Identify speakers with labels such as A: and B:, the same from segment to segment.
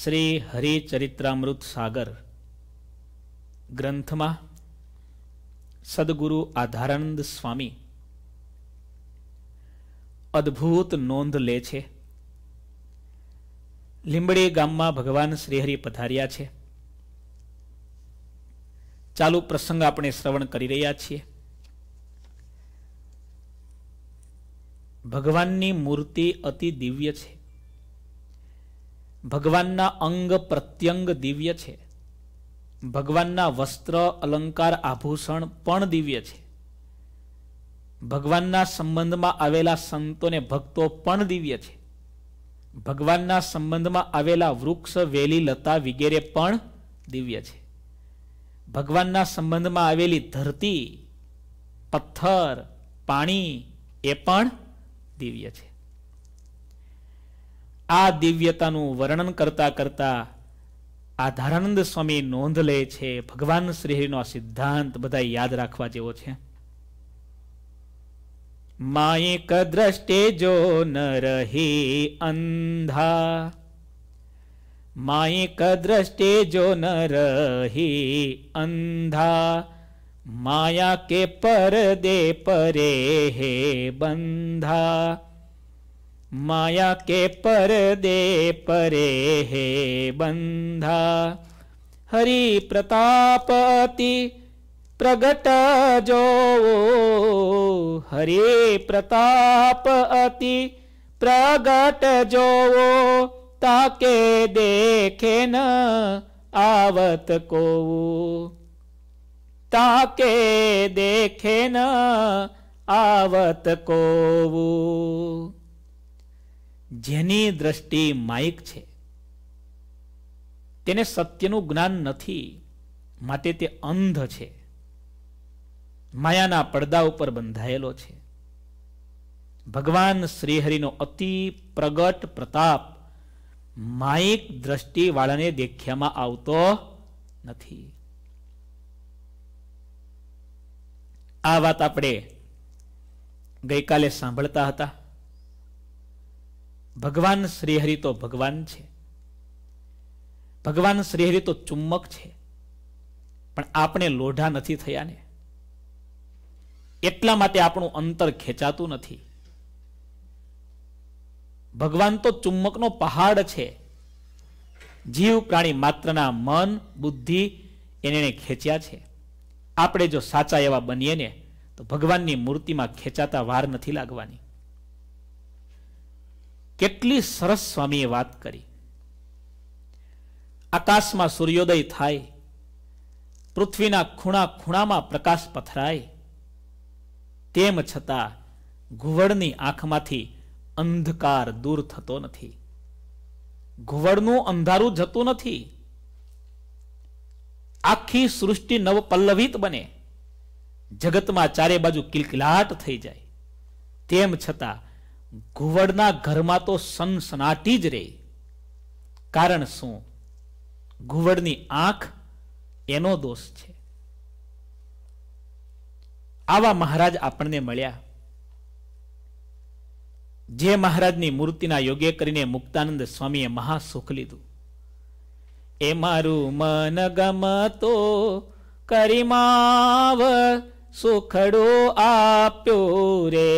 A: શ્રી હરિચરિત્રામૃત સાગર ગ્રંથમાં સદગુરુ આધારાનંદ સ્વામી અદ્ભુત નોંધ લે છે લીંબડી ગામમાં ભગવાન શ્રીહરિ પધાર્યા છે ચાલુ પ્રસંગ આપણે શ્રવણ કરી રહ્યા છીએ ભગવાનની મૂર્તિ અતિ દિવ્ય છે ભગવાનના અંગ પ્રત્યંગ દિવ્ય છે ભગવાનના વસ્ત્ર અલંકાર આભૂષણ પણ દિવ્ય છે ભગવાનના સંબંધમાં આવેલા સંતોને ભક્તો પણ દિવ્ય છે ભગવાનના સંબંધમાં આવેલા વૃક્ષ વેલી લતા વિગેરે પણ દિવ્ય છે ભગવાનના સંબંધમાં આવેલી ધરતી પથ્થર પાણી એ પણ દિવ્ય છે આ દિવ્યતાનું વર્ણન કરતા કરતા આધારાનંદ સ્વામી નોંધ લે છે ભગવાન શ્રીહરિનો આ સિદ્ધાંત બધા યાદ રાખવા જેવો છે માયક દ્રષ્ટે જો ન રહી અંધા માયક દ્રષ્ટે જો ન રહી અંધા માયા કે પરદે પરે હે બંધા माया के दे परे हे बंधा हरि प्रतापति प्रगट जो हरि प्रताप अति प्रगट जो ताके देखे न आवत को ताके देखे न आवत को જેની દ્રષ્ટિ માયક છે તેને સત્યનું જ્ઞાન નથી માટે તે અંધ છે માયાના પડદા ઉપર બંધાયેલો છે ભગવાન શ્રીહરિનો અતિ પ્રગટ પ્રતાપ માયિક દ્રષ્ટિવાળાને દેખ્યામાં આવતો નથી આ વાત આપણે ગઈકાલે સાંભળતા હતા ભગવાન શ્રીહરિ તો ભગવાન છે ભગવાન શ્રીહરિ તો ચુંબક છે પણ આપણે લોઢા નથી થયાને એટલા માટે આપણું અંતર ખેંચાતું નથી ભગવાન તો ચુંબકનો પહાડ છે જીવ પ્રાણી માત્રના મન બુદ્ધિ એને ખેંચ્યા છે આપણે જો સાચા એવા બનીએ ને તો ભગવાનની મૂર્તિમાં ખેંચાતા વાર નથી લાગવાની કેટલી સરસ સ્વામીએ વાત કરી આકાશમાં સૂર્યોદય થાય પૃથ્વીના ખૂણા ખૂણામાં પ્રકાશ પથરાય તેમ છતાં ઘુવડની આંખમાંથી અંધકાર દૂર થતો નથી ઘુવડનું અંધારું જતું નથી આખી સૃષ્ટિ નવપલ્લવિત બને જગતમાં ચારે બાજુ કિલકિલાટ થઈ જાય તેમ છતાં ઘુવડના ઘરમાં તો સનસનાટી જ રે કારણ શું ઘુવડની આંખ એનો દોષ છે આવા મહારાજ આપણને મળ્યા જે મહારાજની મૂર્તિના યોગ્ય કરીને મુક્તાનંદ સ્વામીએ મહાસુખ લીધું એ મારું મન ગમતો કરીમાવ સુખડો આપ્યો રે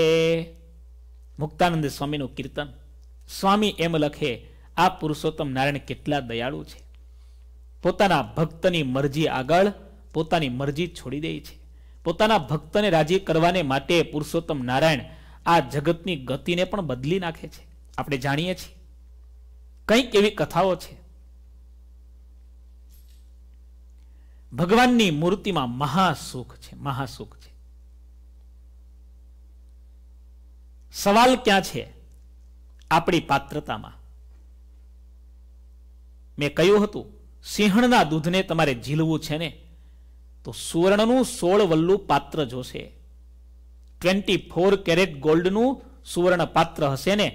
A: મુક્તાનંદ સ્વામીનું કીર્તન સ્વામી એમ લખે આ પુરુષોત્તમ નારાયણ કેટલા દયાળુ છે પોતાના ભક્તની મરજી આગળ પોતાની મરજી છોડી દે છે પોતાના ભક્તને રાજી કરવાને માટે પુરુષોત્તમ નારાયણ આ જગતની ગતિને પણ બદલી નાખે છે આપણે જાણીએ છીએ કંઈક એવી કથાઓ છે ભગવાનની મૂર્તિમાં મહાસુખ છે મહાસુખ સવાલ ક્યાં છે આપણી પાત્રતામાં મેં કહ્યું હતું સિંહણના દૂધને તમારે ઝીલવું છે ને તો સુવર્ણનું સોળ વલ્લું પાત્ર જોશે ટ્વેન્ટી ફોર કેરેટ ગોલ્ડનું સુવર્ણ પાત્ર હશે ને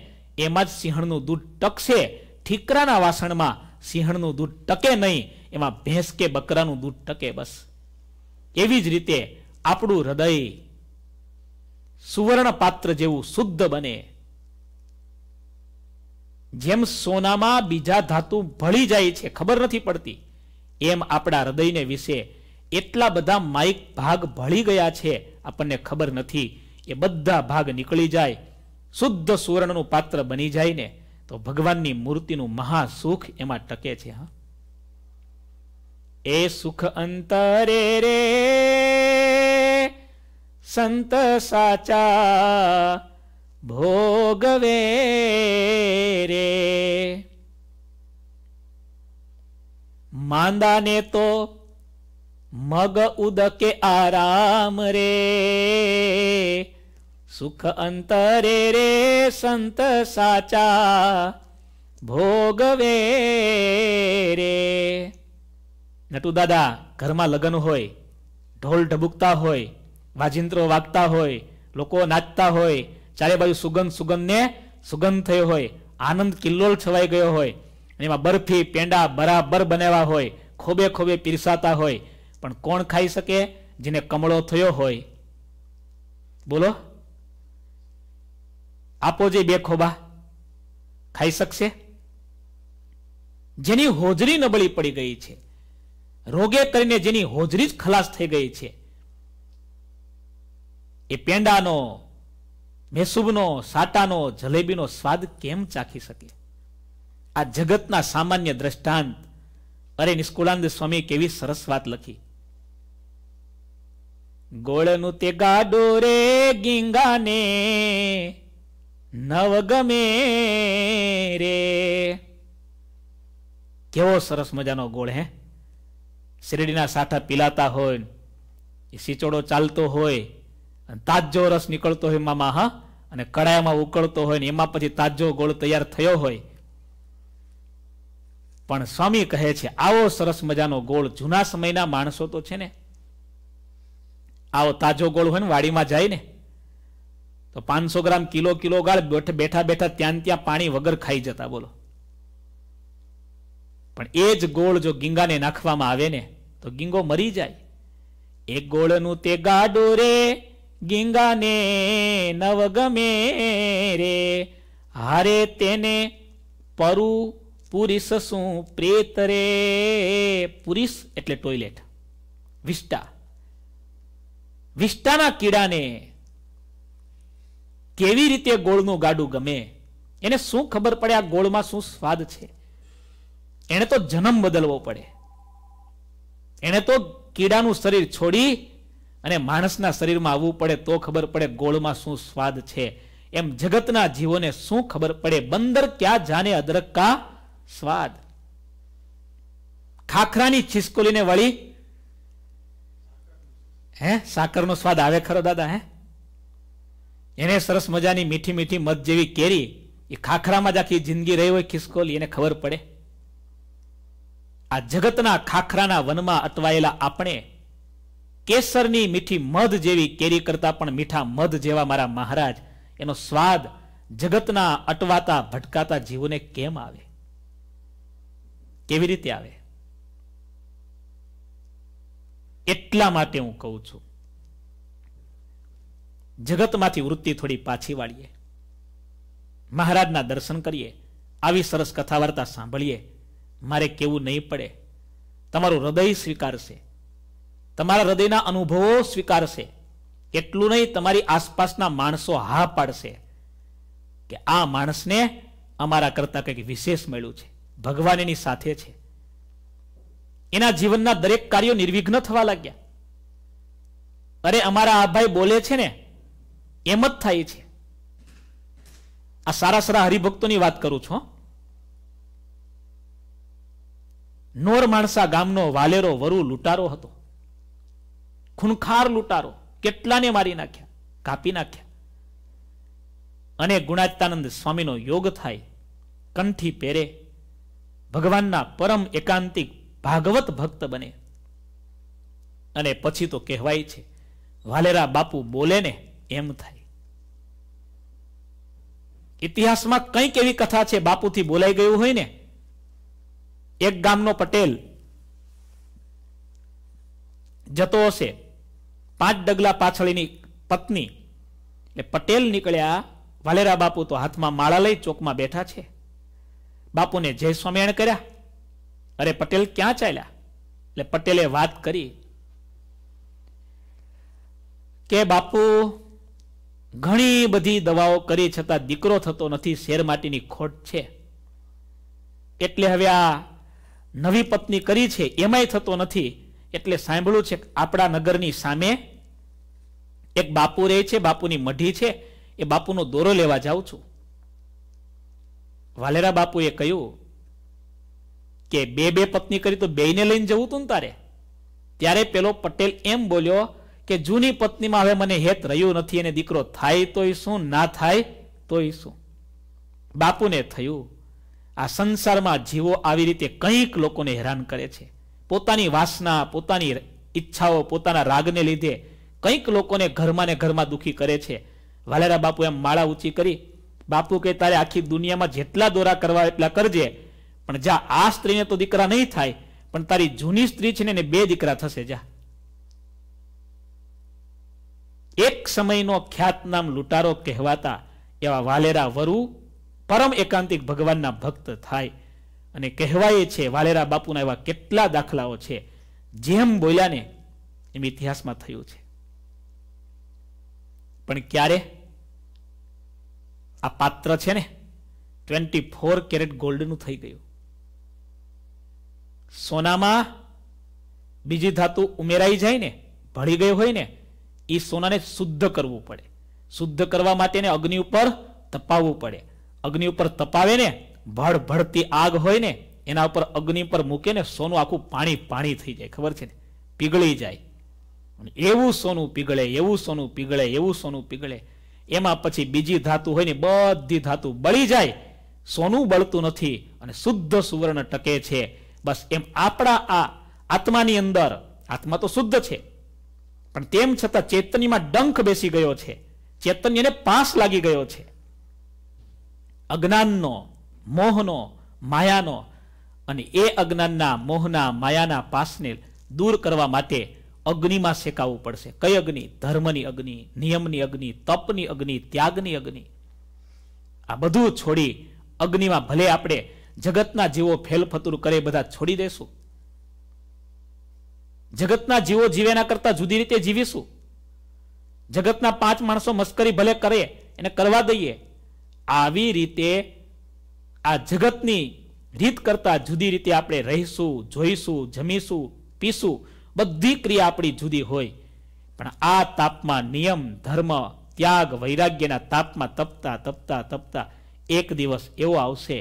A: એમાં જ સિંહણનું દૂધ ટકશે ઠીકરાના વાસણમાં સિંહણનું દૂધ ટકે નહીં એમાં ભેંસ કે બકરાનું દૂધ ટકે બસ એવી જ રીતે આપણું હૃદય સુવર્ણ પાત્ર જેવું શુદ્ધ બને જેમ સોનામાં બીજા ધાતુ ભળી જાય છે ખબર નથી પડતી એમ આપણા હૃદયને વિશે એટલા બધા માઇક ભાગ ભળી ગયા છે આપણને ખબર નથી એ બધા ભાગ નીકળી જાય શુદ્ધ સુવર્ણનું પાત્ર બની જાય ને તો ભગવાનની મૂર્તિનું મહા સુખ એમાં ટકે છે હા એ સુખ અંતરે રે સંત સાચા ભોગવે રે માંદાને તો મગ ઉદકે આરામ રે સુખ અંતરે રે સંત સાચા ભોગવે રે નટુ દાદા ઘરમાં લગ્ન હોય ઢોલ ઢબુકતા હોય વાજિંત્રો વાગતા હોય લોકો નાચતા હોય ચારે બાજુ સુગંધ સુગંધને સુગંધ થયો હોય આનંદ કિલ્લોલ છવાઈ ગયો હોય એમાં બરફી પેંડા બરાબર બનાવ્યા હોય ખોબે ખોબે પીરસાતા હોય પણ કોણ ખાઈ શકે જેને કમળો થયો હોય બોલો આપો જે બે ખોબા ખાઈ શકશે જેની હોજરી નબળી પડી ગઈ છે રોગે કરીને જેની હોજરી જ ખલાસ થઈ ગઈ છે એ પેંડાનો મેસુબનો સાટાનો જલેબીનો સ્વાદ કેમ ચાખી શકે આ જગતના સામાન્ય દ્રષ્ટાંત અરે નિષ્કુળાનંદ સ્વામી કેવી સરસ વાત લખી ગોળનું તે ગાડો રે ગીંગાને નવ ગમે રે કેવો સરસ મજાનો ગોળ હે શેરડીના સાઠા પીલાતા હોય એ સિચોડો ચાલતો હોય તાજો રસ નીકળતો હોય એમાં હા અને કડાયામાં ઉકળતો હોય ને એમાં પછી તાજો ગોળ તૈયાર થયો હોય પણ સ્વામી કહે છે આવો સરસ મજાનો ગોળ જૂના સમયના માણસો તો છે ને આવો તાજો ગોળ હોય ને વાડીમાં જાય ને તો પાંચસો ગ્રામ કિલો કિલો ગાળ બેઠા બેઠા ત્યાં ત્યાં પાણી વગર ખાઈ જતા બોલો પણ એ જ ગોળ જો ગીંગાને નાખવામાં આવે ને તો ગીંગો મરી જાય એ ગોળનું તે ગાડો રે ગીંગાને નવગમે રે હારે તેને પરુ પુરીસ શું પ્રેત રે પુરીસ એટલે ટોયલેટ વિષ્ટા વિષ્ટાના કીડાને કેવી રીતે ગોળનું ગાડું ગમે એને શું ખબર પડે આ ગોળમાં શું સ્વાદ છે એને તો જન્મ બદલવો પડે એને તો કીડાનું શરીર છોડી અને માણસના શરીરમાં આવવું પડે તો ખબર પડે ગોળમાં શું સ્વાદ છે એમ જગતના જીવોને શું ખબર પડે બંદર ક્યાં જાને અદરક કા સ્વાદ ખાખરાની છીસકોલીને વળી હે સાકરનો સ્વાદ આવે ખરો દાદા હે એને સરસ મજાની મીઠી મીઠી મધ જેવી કેરી એ ખાખરામાં જ આખી જિંદગી રહી હોય ખિસકોલી એને ખબર પડે આ જગતના ખાખરાના વનમાં અટવાયેલા આપણે કેસરની મીઠી મધ જેવી કેરી કરતા પણ મીઠા મધ જેવા મારા મહારાજ એનો સ્વાદ જગતના અટવાતા ભટકાતા જીવોને કેમ આવે કેવી રીતે આવે એટલા માટે હું કહું છું જગતમાંથી વૃત્તિ થોડી પાછી વાળીએ મહારાજના દર્શન કરીએ આવી સરસ કથા વાર્તા સાંભળીએ મારે કેવું નહીં પડે તમારું હૃદય સ્વીકારશે તમારા હૃદયના અનુભવો સ્વીકારશે એટલું નહીં તમારી આસપાસના માણસો હા પાડશે કે આ માણસને અમારા કરતા કંઈક વિશેષ મળ્યું છે ભગવાન એની સાથે છે એના જીવનના દરેક કાર્યો નિર્વિઘ્ન થવા લાગ્યા અરે અમારા આ ભાઈ બોલે છે ને એમ જ થાય છે આ સારા સારા હરિભક્તોની વાત કરું છું નોર માણસા ગામનો વાલેરો વરુ લૂંટારો હતો ખૂનખાર લૂંટારો કેટલાને મારી નાખ્યા કાપી નાખ્યા અને ગુણાત્તાનંદ સ્વામીનો યોગ થાય કંઠી પહેરે ભગવાનના પરમ એકાંતિક ભાગવત ભક્ત બને અને પછી તો કહેવાય છે વાલેરા બાપુ બોલે ને એમ થાય ઇતિહાસમાં કંઈક એવી કથા છે બાપુથી બોલાઈ ગયું હોય ને એક ગામનો પટેલ જતો હશે પાંચ ડગલા પાછળની પત્ની એટલે પટેલ નીકળ્યા વાલેરા બાપુ તો હાથમાં માળા લઈ ચોકમાં બેઠા છે બાપુને જય સ્વામિયાણ કર્યા અરે પટેલ ક્યાં ચાલ્યા એટલે પટેલે વાત કરી કે બાપુ ઘણી બધી દવાઓ કરી છતાં દીકરો થતો નથી શેર માટીની ખોટ છે એટલે હવે આ નવી પત્ની કરી છે એમાંય થતો નથી એટલે સાંભળ્યું છે આપણા નગરની સામે એક બાપુ રહે છે બાપુની મઢી છે એ બાપુનો દોરો લેવા જાઉં છું વાલેરા બાપુએ કહ્યું કે બે બે પત્ની કરી તો બેયને લઈને જવું તું ને તારે ત્યારે પેલો પટેલ એમ બોલ્યો કે જૂની પત્નીમાં હવે મને હેત રહ્યું નથી અને દીકરો થાય તોય શું ના થાય તોય શું બાપુને થયું આ સંસારમાં જીવો આવી રીતે કંઈક લોકોને હેરાન કરે છે પોતાની વાસના પોતાની ઈચ્છાઓ પોતાના રાગને લીધે કંઈક લોકોને ઘરમાં ને ઘરમાં દુઃખી કરે છે વાલેરા બાપુ એમ માળા ઊંચી કરી બાપુ કે તારે આખી દુનિયામાં જેટલા દોરા કરવા એટલા કરજે પણ જા આ સ્ત્રીને તો દીકરા નહીં થાય પણ તારી જૂની સ્ત્રી છે ને બે દીકરા થશે જા એક સમયનો ખ્યાતનામ લૂંટારો કહેવાતા એવા વાલેરા વરુ પરમ એકાંતિક ભગવાનના ભક્ત થાય અને કહેવાય છે વાલેરા બાપુના એવા કેટલા દાખલાઓ છે જેમ બોલ્યા એમ ઇતિહાસમાં થયું છે પણ ક્યારે આ પાત્ર છે ને ટ્વેન્ટી ફોર કેરેટ ગોલ્ડનું થઈ ગયું સોનામાં બીજી ધાતુ ઉમેરાઈ જાય ને ભળી ગઈ હોય ને એ સોનાને શુદ્ધ કરવું પડે શુદ્ધ કરવા માટેને અગ્નિ ઉપર તપાવવું પડે અગ્નિ ઉપર તપાવે ને ભડભડતી આગ હોય ને એના ઉપર અગ્નિ પર મૂકે ને સોનું આખું પાણી પાણી થઈ જાય ખબર છે ને પીગળી જાય એવું સોનું પીગળે એવું સોનું પીગળે એવું સોનું પીગળે એમાં પછી બીજી ધાતુ હોય ને બધી ધાતુ બળી જાય સોનું બળતું નથી અને શુદ્ધ સુવર્ણ ટકે છે બસ એમ આપણા આ આત્માની અંદર આત્મા તો શુદ્ધ છે પણ તેમ છતાં ચેતનીમાં ડંખ બેસી ગયો છે ચેતન્યને પાસ લાગી ગયો છે અજ્ઞાનનો મોહનો માયાનો અને એ અજ્ઞાનના મોહના માયાના પાસને દૂર કરવા માટે અગ્નિમાં શેકાવવું પડશે કઈ અગ્નિ ધર્મની અગ્નિ નિયમની અગ્નિ તપની અગ્નિ ત્યાગની અગ્નિ આ બધું છોડી અગ્નિમાં ભલે આપણે જગતના જીવો ફેલફતુર કરે બધા છોડી દેશું જગતના જીવો જીવેના કરતા જુદી રીતે જીવીશું જગતના પાંચ માણસો મશ્કરી ભલે કરે એને કરવા દઈએ આવી રીતે આ જગતની રીત કરતા જુદી રીતે આપણે રહીશું જોઈશું જમીશું પીશું બધી ક્રિયા આપણી જુદી હોય પણ આ તાપમાં નિયમ ધર્મ ત્યાગ વૈરાગ્યના તાપમાં તપતા તપતા તપતા એક દિવસ એવો આવશે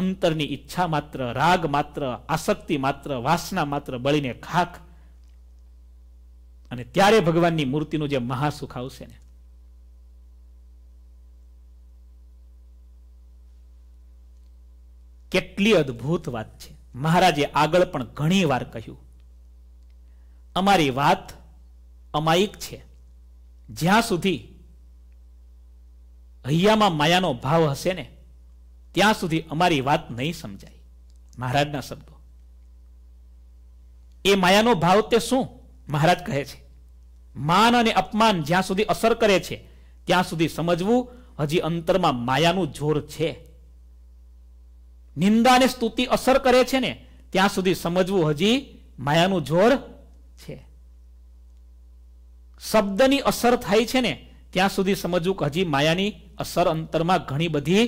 A: અંતરની ઈચ્છા માત્ર રાગ માત્ર આસક્તિ માત્ર વાસના માત્ર બળીને ખાખ અને ત્યારે ભગવાનની મૂર્તિનું જે મહાસુખ આવશે ને કેટલી અદ્ભુત વાત છે મહારાજે આગળ પણ ઘણી વાર કહ્યું અમારી વાત અમાયિક છે જ્યાં સુધી હૈયામાં માયાનો ભાવ હશે ને ત્યાં સુધી અમારી વાત નહીં સમજાય મહારાજના શબ્દો એ માયાનો ભાવ તે શું મહારાજ કહે છે માન અને અપમાન જ્યાં સુધી અસર કરે છે ત્યાં સુધી સમજવું હજી અંતરમાં માયાનું જોર છે નિંદા ને સ્તુતિ અસર કરે છે ને ત્યાં સુધી સમજવું હજી માયાનું જોર છે શબ્દની અસર થાય છે ને ત્યાં સુધી સમજવું કે હજી માયાની અસર અંતરમાં ઘણી બધી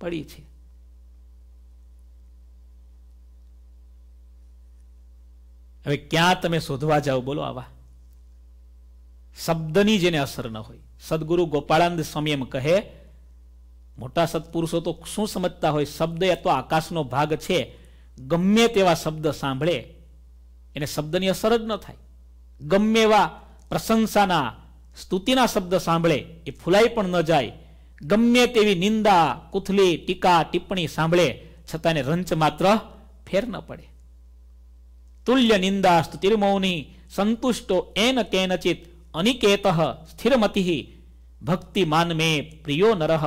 A: પડી છે હવે ક્યાં તમે શોધવા જાઓ બોલો આવા શબ્દની જેને અસર ન હોય સદગુરુ ગોપાળાનંદ સ્વામી એમ કહે મોટા સત્પુરુષો તો શું સમજતા હોય શબ્દ અથવા આકાશનો ભાગ છે ગમે તેવા શબ્દ સાંભળે એને શબ્દની અસર જ ન થાય ગમે એવા પ્રશંસાના સ્તુતિના શબ્દ સાંભળે એ ફૂલાઈ પણ ન જાય ગમે તેવી નિંદા કુથલી ટીકા ટિપ્પણી સાંભળે છતાં રંચ માત્ર ફેર ન પડે તુલ્ય નિંદા સ્તુતિર્મૌની સંતુષ્ટો એન કેનચિત અનિકેત સ્થિરમતિ ભક્તિ માન પ્રિયો નરહ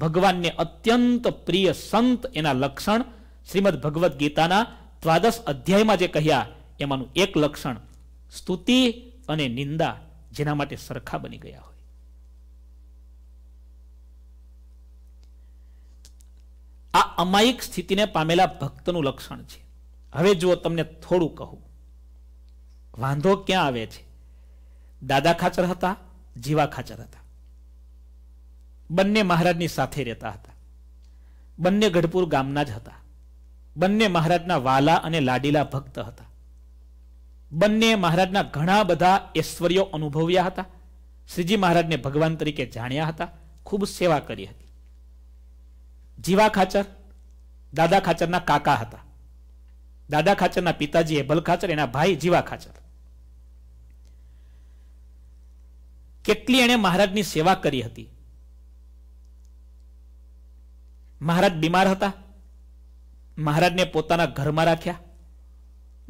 A: ભગવાનને અત્યંત પ્રિય સંત એના લક્ષણ શ્રીમદ ભગવદ્ ગીતાના દ્વાદશ અધ્યાયમાં જે કહ્યા એમાંનું એક લક્ષણ સ્તુતિ અને નિંદા જેના માટે સરખા બની ગયા હોય આ અમાયિક સ્થિતિને પામેલા ભક્તનું લક્ષણ છે હવે જુઓ તમને થોડું કહું વાંધો ક્યાં આવે છે દાદા ખાચર હતા જીવા ખાચર હતા બંને મહારાજની સાથે રહેતા હતા બંને ગઢપુર ગામના જ હતા બંને મહારાજના વાલા અને લાડીલા ભક્ત હતા બંને મહારાજના ઘણા બધા ઐશ્વર્યો અનુભવ્યા હતા શ્રીજી મહારાજને ભગવાન તરીકે જાણ્યા હતા ખૂબ સેવા કરી હતી જીવા ખાચર દાદા ખાચરના કાકા હતા દાદા ખાચરના પિતાજી એ ખાચર એના ભાઈ જીવા ખાચર કેટલી એણે મહારાજની સેવા કરી હતી મહારાજ બીમાર હતા મહારાજને પોતાના ઘરમાં રાખ્યા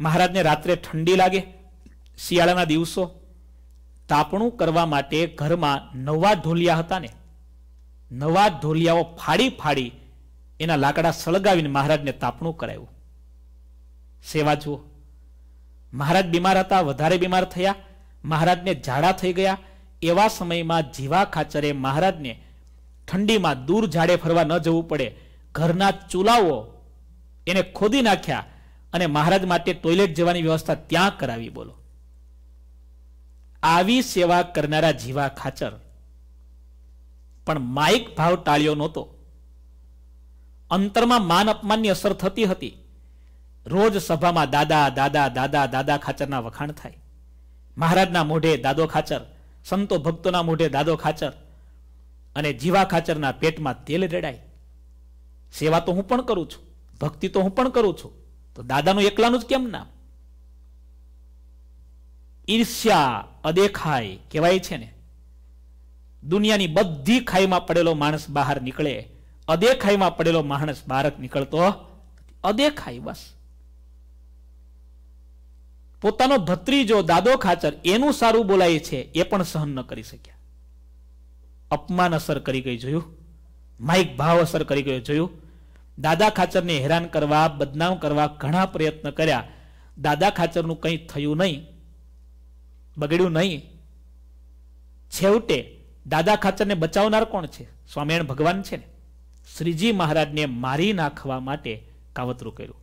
A: મહારાજને રાત્રે ઠંડી લાગે શિયાળાના દિવસો તાપણું કરવા માટે ઘરમાં નવા ઢોલિયા હતા ને નવા ઢોલિયાઓ ફાડી ફાડી એના લાકડા સળગાવીને મહારાજને તાપણું કરાવ્યું સેવા જુઓ મહારાજ બીમાર હતા વધારે બીમાર થયા મહારાજને ઝાડા થઈ ગયા એવા સમયમાં જીવા ખાચરે મહારાજને ઠંડીમાં દૂર ઝાડે ફરવા ન જવું પડે ઘરના ચૂલાઓ એને ખોદી નાખ્યા અને મહારાજ માટે ટોયલેટ જવાની વ્યવસ્થા ત્યાં કરાવી બોલો આવી સેવા કરનારા જીવા ખાચર પણ માઇક ભાવ ટાળ્યો નહોતો અંતરમાં માન અપમાનની અસર થતી હતી રોજ સભામાં દાદા દાદા દાદા દાદા ખાચરના વખાણ થાય મહારાજના મોઢે દાદો ખાચર સંતો ભક્તોના મોઢે દાદો ખાચર અને જીવા ખાચરના પેટમાં તેલ રેડાય સેવા તો હું પણ કરું છું ભક્તિ તો હું પણ કરું છું તો દાદાનું એકલાનું જ કેમ ના ઈર્ષ્યા અદેખાય કહેવાય છે ને દુનિયાની બધી ખાઈમાં પડેલો માણસ બહાર નીકળે અદેખાઈમાં પડેલો માણસ બહાર નીકળતો અદેખાય બસ પોતાનો ભત્રીજો દાદો ખાચર એનું સારું બોલાય છે એ પણ સહન ન કરી શક્યા અપમાન અસર કરી ગઈ જોયું માઇક ભાવ અસર કરી ગયો જોયું દાદા ખાચરને હેરાન કરવા બદનામ કરવા ઘણા પ્રયત્ન કર્યા દાદા ખાચરનું કંઈ થયું નહીં બગડ્યું નહીં છેવટે દાદા ખાચરને બચાવનાર કોણ છે સ્વામિનારાયણ ભગવાન છે ને શ્રીજી મહારાજને મારી નાખવા માટે કાવતરું કર્યું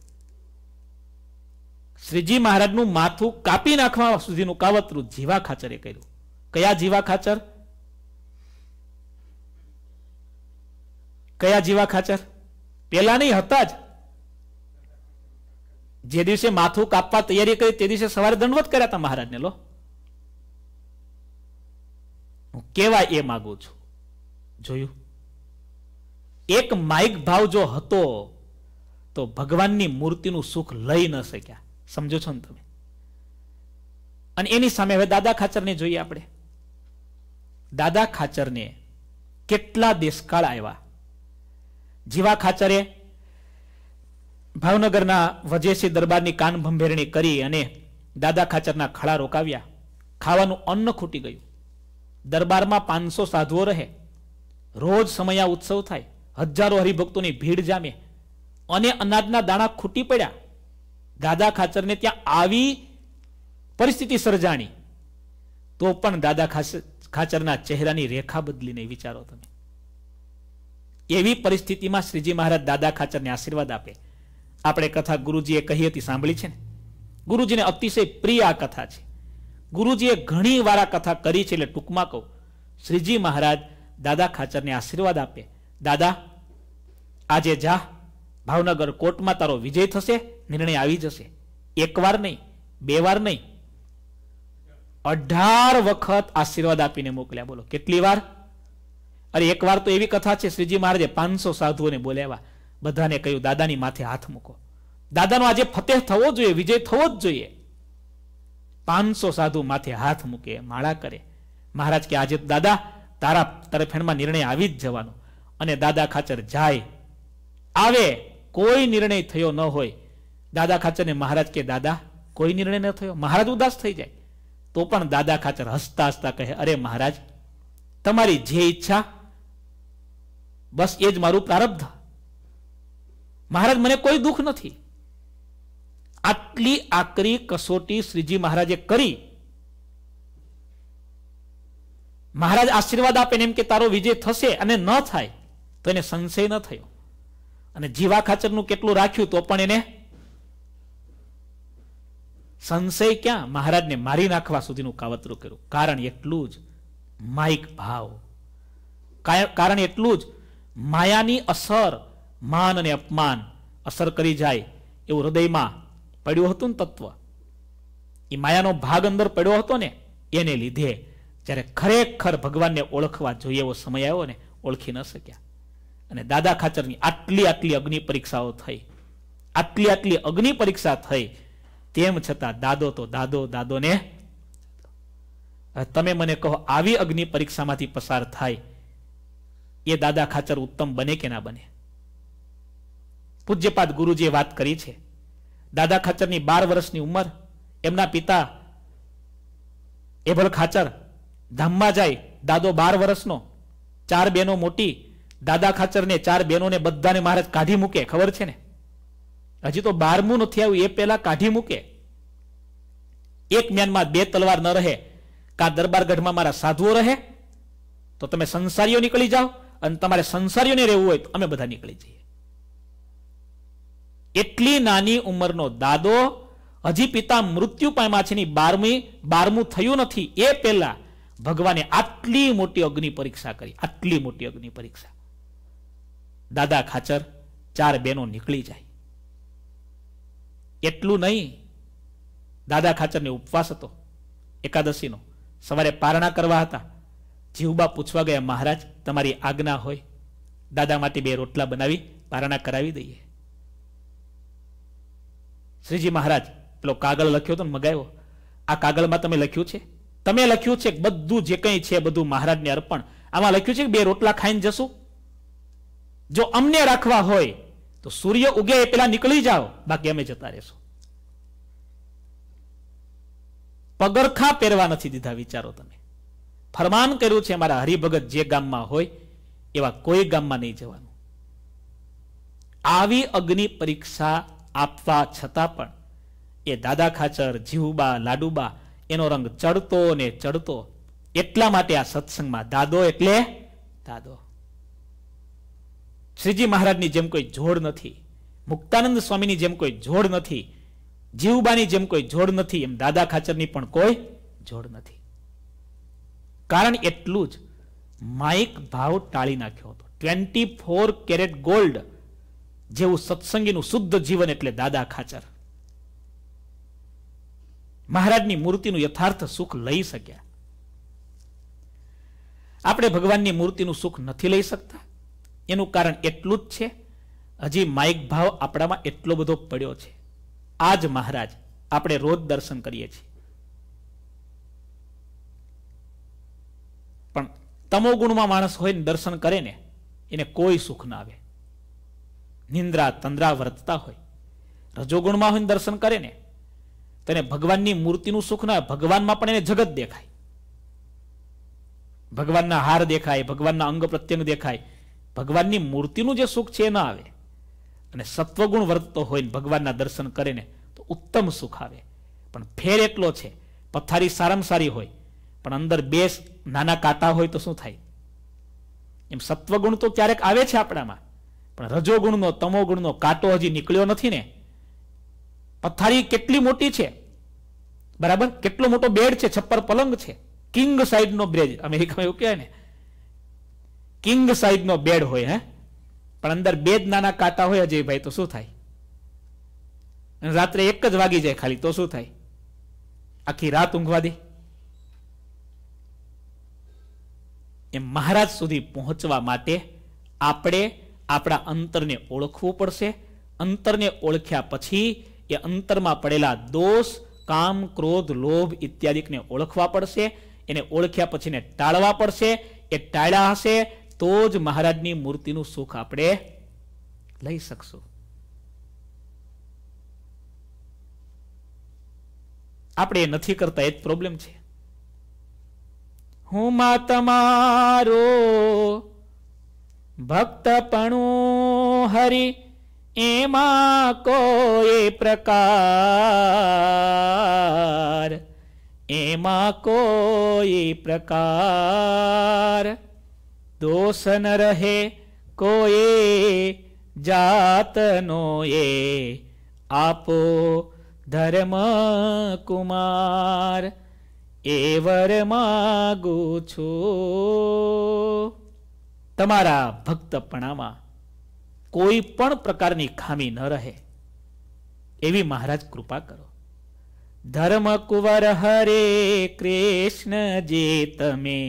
A: શ્રીજી મહારાજનું માથું કાપી નાખવા સુધીનું કાવતરું જીવા ખાચરે કર્યું કયા જીવા ખાચર કયા જીવા ખાચર પેલા નહીં હતા જ જે દિવસે માથું કાપવા તૈયારી કરી તે દિવસે સવારે દંડવત કર્યા હતા મહારાજને લો હું કેવા એ માગું છું જોયું એક માઇક ભાવ જો હતો તો ભગવાનની મૂર્તિનું સુખ લઈ ન શક્યા સમજો છો ને તમે અને એની સામે હવે દાદા ખાચરને જોઈએ આપણે દાદા ખાચરને કેટલા દેશકાળ આવ્યા જીવા ખાચરે ભાવનગરના વજેસી દરબારની કાન ભંભેરણી કરી અને દાદા ખાચરના ખડા રોકાવ્યા ખાવાનું અન્ન ખૂટી ગયું દરબારમાં પાંચસો સાધુઓ રહે રોજ સમયા ઉત્સવ થાય હજારો હરિભક્તોની ભીડ જામે અને અનાજના દાણા ખૂટી પડ્યા દાદા ખાચરને ત્યાં આવી પરિસ્થિતિ સર્જાણી તો પણ દાદા ખાચરના ચહેરાની રેખા બદલીને વિચારો તમે એવી પરિસ્થિતિમાં શ્રીજી મહારાજ દાદા ખાચરને આશીર્વાદ આપે આપણે કથા ગુરુજીએ કહી હતી સાંભળી છે ને ગુરુજીને અતિશય પ્રિય આ કથા છે ગુરુજીએ ઘણી વાર આ કથા કરી છે એટલે ટૂંકમાં કહું શ્રીજી મહારાજ દાદા ખાચરને આશીર્વાદ આપે દાદા આજે જા ભાવનગર કોર્ટમાં તારો વિજય થશે નિર્ણય આવી જશે એકવાર નહીં બે વાર નહીં અઢાર વખત આશીર્વાદ આપીને મોકલ્યા બોલો કેટલી વાર અરે એકવાર તો એવી કથા છે શ્રીજી મહારાજે પાંચસો સાધુઓને બોલાવ્યા બધાને કહ્યું દાદાની માથે હાથ મૂકો દાદાનો આજે ફતેહ થવો જોઈએ વિજય થવો જ જોઈએ પાંચસો સાધુ માથે હાથ મૂકે માળા કરે મહારાજ કે આજે દાદા તારા તરફેણમાં નિર્ણય આવી જ જવાનો અને દાદા ખાચર જાય આવે કોઈ નિર્ણય થયો ન હોય દાદા ખાચરને મહારાજ કે દાદા કોઈ નિર્ણય ન થયો મહારાજ ઉદાસ થઈ જાય તો પણ દાદા ખાચર હસતા હસતા કહે અરે મહારાજ તમારી જે ઈચ્છા બસ એ જ મારું પ્રારબ્ધ મહારાજ મને કોઈ દુઃખ નથી આટલી આકરી કસોટી શ્રીજી મહારાજે કરી મહારાજ આશીર્વાદ આપે એમ કે તારો વિજય થશે અને ન થાય તો એને સંશય ન થયો અને જીવા ખાચરનું કેટલું રાખ્યું તો પણ એને સંશય ક્યાં મહારાજને મારી નાખવા સુધીનું કાવતરું કર્યું કારણ એટલું જ માઇક ભાવ કારણ એટલું જ માયાની અસર માન અને અપમાન અસર કરી જાય એવું હૃદયમાં પડ્યું હતું ને તત્વ એ માયાનો ભાગ અંદર પડ્યો હતો ને એને લીધે જ્યારે ખરેખર ભગવાનને ઓળખવા જોઈએ એવો સમય આવ્યો ને ઓળખી ન શક્યા અને દાદા ખાચરની આટલી આટલી અગ્નિ પરીક્ષાઓ થઈ આટલી આટલી અગ્નિ પરીક્ષા થઈ તેમ છતાં દાદો તો દાદો દાદોને તમે મને કહો આવી અગ્નિ પરીક્ષામાંથી પસાર થાય એ દાદા ખાચર ઉત્તમ બને કે ના બને પૂજ્યપાદ ગુરુજીએ વાત કરી છે દાદા ખાચરની બાર વર્ષની ઉંમર એમના પિતા એભલ ખાચર ધામમાં જાય દાદો બાર વર્ષનો ચાર બહેનો મોટી દાદા ખાચરને ચાર બહેનોને બધાને મહારાજ કાઢી મૂકે ખબર છે ને હજી તો બારમું નથી આવ્યું એ પહેલા કાઢી મૂકે એક મ્યાનમાં બે તલવાર ન રહે કા દરબારગઢમાં મારા સાધુઓ રહે તો તમે સંસારીઓ નીકળી જાઓ અને તમારે સંસારીઓને રહેવું હોય તો અમે બધા નીકળી જઈએ એટલી નાની ઉંમરનો દાદો હજી પિતા મૃત્યુ પામ્યા છે બારમું થયું નથી એ પહેલા ભગવાને આટલી મોટી અગ્નિ પરીક્ષા કરી આટલી મોટી અગ્નિ પરીક્ષા દાદા ખાચર ચાર બહેનો નીકળી જાય એટલું નહીં દાદા ખાચરને ઉપવાસ હતો એકાદશીનો સવારે પારણા કરવા હતા જીવબા પૂછવા ગયા મહારાજ તમારી આજ્ઞા હોય દાદા માટે બે રોટલા બનાવી પારણા કરાવી દઈએ શ્રીજી મહારાજ પેલો કાગળ લખ્યો તો મગાવ્યો આ કાગળમાં તમે લખ્યું છે તમે લખ્યું છે બધું જે કંઈ છે બધું મહારાજને અર્પણ આમાં લખ્યું છે કે બે રોટલા ખાઈને જશું જો અમને રાખવા હોય તો સૂર્ય ઉગે એ પેલા નીકળી જાઓ બાકી અમે જતા રહેશું પગરખા પહેરવા નથી દીધા વિચારો તમે ફરમાન કર્યું છે મારા હરિભગત જે ગામમાં હોય એવા કોઈ ગામમાં નહીં જવાનું આવી અગ્નિ પરીક્ષા આપવા છતાં પણ એ દાદા ખાચર જીવબા લાડુબા એનો રંગ ચડતો ને ચડતો એટલા માટે આ સત્સંગમાં દાદો એટલે દાદો શ્રીજી મહારાજની જેમ કોઈ જોડ નથી મુક્તાનંદ સ્વામીની જેમ કોઈ જોડ નથી જીવબાની જેમ કોઈ જોડ નથી એમ દાદા ખાચરની પણ કોઈ જોડ નથી કારણ એટલું જ માઇક ભાવ ટાળી નાખ્યો હતો ટ્વેન્ટી ફોર કેરેટ ગોલ્ડ જેવું સત્સંગીનું શુદ્ધ જીવન એટલે દાદા ખાચર મહારાજની મૂર્તિનું યથાર્થ સુખ લઈ શક્યા આપણે ભગવાનની મૂર્તિનું સુખ નથી લઈ શકતા એનું કારણ એટલું જ છે હજી માઇક ભાવ આપણામાં એટલો બધો પડ્યો છે આજ મહારાજ આપણે રોજ દર્શન કરીએ છીએ તમોગુણમાં માણસ હોય ને દર્શન કરે ને એને કોઈ સુખ ના આવે નિંદ્રા તંદ્રા વર્તતા હોય રજોગુણમાં હોય ને દર્શન કરે ને તેને ભગવાનની મૂર્તિનું સુખ ના ભગવાનમાં પણ એને જગત દેખાય ભગવાનના હાર દેખાય ભગવાનના અંગ પ્રત્યંગ દેખાય ભગવાનની મૂર્તિનું જે સુખ છે એ ના આવે અને સત્વગુણ વર્તતો હોય ને ભગવાનના દર્શન કરે ને તો ઉત્તમ સુખ આવે પણ ફેર એટલો છે પથારી સારામાં સારી હોય પણ અંદર બે નાના કાતા હોય તો શું થાય એમ સત્વગુણ તો ક્યારેક આવે છે આપણામાં પણ રજોગુણનો તમોગુણનો કાંટો હજી નીકળ્યો નથી ને પથારી કેટલી મોટી છે બરાબર કેટલો મોટો બેડ છે છપ્પર પલંગ છે કિંગ સાઈડનો બ્રેજ અમેરિકામાં એવું કહેવાય ને કિંગ સાઈડનો બેડ હોય હે પણ અંદર બે જ નાના કાંટા હોય અજયભાઈ તો શું થાય રાત્રે એક જ વાગી જાય ખાલી તો શું થાય આખી રાત ઊંઘવા દે એ મહારાજ સુધી પહોંચવા માટે આપણે આપણા અંતરને ઓળખવું પડશે અંતરને ઓળખ્યા પછી એ અંતરમાં પડેલા દોષ કામ ક્રોધ લોભ ઇત્યાદિકને ઓળખવા પડશે એને ઓળખ્યા પછી એને ટાળવા પડશે એ ટાળ્યા હશે તો જ મહારાજની મૂર્તિનું સુખ આપણે લઈ શકશું આપણે એ નથી કરતા એ જ પ્રોબ્લેમ છે હું માં તમારો ભક્તપણું હરી એમાં કોઈ પ્રકાર એમાં કોઈ પ્રકાર દોષ ન રહે કોઈ જાતનો એ આપો ધર્મ કુમાર એ વર માગું છું તમારા ભક્તપણામાં કોઈ પણ પ્રકારની ખામી ન રહે એવી મહારાજ કૃપા કરો ધર્મ કુંવર હરે કૃષ્ણ જે તમે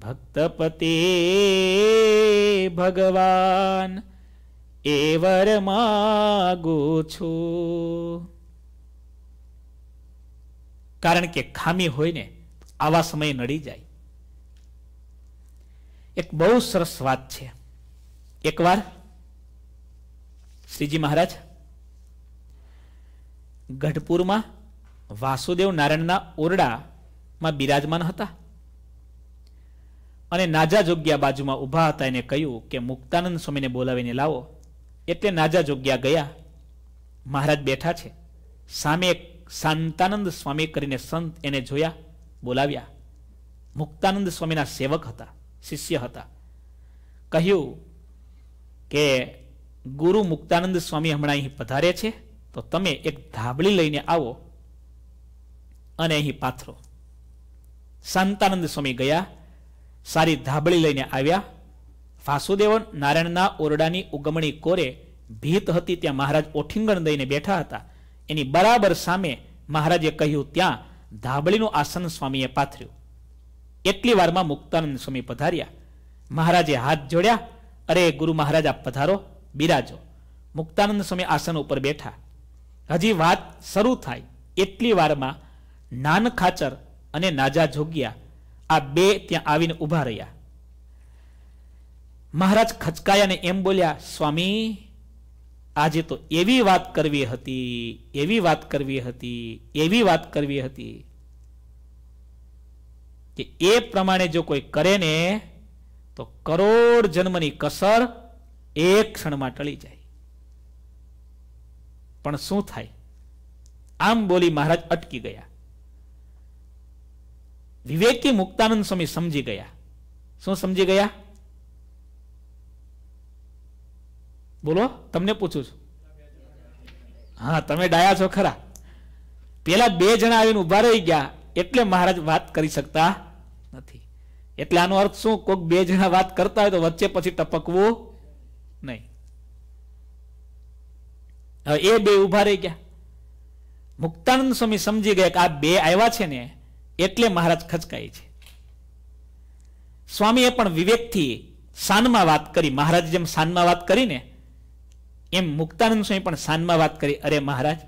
A: ભક્તપતે ભગવાન એ વર માગું છું કારણ કે ખામી હોય ને આવા સમય નડી જાય એક બહુ સરસ વાત છે એકવાર શ્રીજી મહારાજ ગઢપુરમાં વાસુદેવ નારાયણના ઓરડામાં બિરાજમાન હતા અને નાજા જોગ્યા બાજુમાં ઊભા હતા એને કહ્યું કે મુક્તાનંદ સ્વામીને બોલાવીને લાવો એટલે નાજા જોગ્યા ગયા મહારાજ બેઠા છે સામે એક શાંતાનંદ સ્વામી કરીને સંત એને જોયા બોલાવ્યા મુક્તાનંદ સ્વામીના સેવક હતા શિષ્ય હતા કહ્યું કે ગુરુ મુક્તાનંદ સ્વામી હમણાં અહીં પધારે છે તો તમે એક ધાબળી લઈને આવો અને અહીં પાથરો શાંતાનંદ સ્વામી ગયા સારી ધાબળી લઈને આવ્યા વાસુદેવ નારાયણના ઓરડાની ઉગમણી કોરે ભીત હતી ત્યાં મહારાજ ઓઠિંગણ દઈને બેઠા હતા એની બરાબર સામે મહારાજે કહ્યું ત્યાં ધાબળીનું આસન સ્વામીએ પાથર્યું એટલી વારમાં મુક્તાનંદ સ્વામી પધાર્યા મહારાજે હાથ જોડ્યા અરે ગુરુ મહારાજ પધારો બિરાજો મુક્તાનંદ સ્વામી આસન ઉપર બેઠા હજી વાત શરૂ થાય એટલી વારમાં નાન ખાચર અને નાજા જોગ્યા આ બે ત્યાં આવીને ઊભા રહ્યા મહારાજ ખચકાયા ખચકાયાને એમ બોલ્યા સ્વામી આજે તો એવી વાત કરવી હતી એવી વાત કરવી હતી એવી વાત કરવી હતી કે એ પ્રમાણે જો કોઈ કરે ને તો કરોડ જન્મની કસર એક ક્ષણમાં ટળી જાય પણ શું થાય આમ બોલી મહારાજ અટકી ગયા વિવેકી મુક્તાનંદ સ્વામી સમજી ગયા શું સમજી ગયા બોલો તમને પૂછું છું હા તમે ડાયા છો ખરા પેલા બે જણા આવીને ઉભા રહી ગયા એટલે મહારાજ વાત કરી શકતા નથી એટલે આનો અર્થ શું કોઈક બે જણા વાત કરતા હોય તો વચ્ચે પછી ટપકવું નહીં હવે એ બે ઉભા રહી ગયા મુક્તાનંદ સ્વામી સમજી ગયા કે આ બે આવ્યા છે ને એટલે મહારાજ ખચકાય છે સ્વામીએ પણ વિવેકથી શાનમાં વાત કરી મહારાજ જેમ સાનમાં વાત કરીને એમ મુક્તાનંદ સ્વામી પણ શાનમાં વાત કરી અરે મહારાજ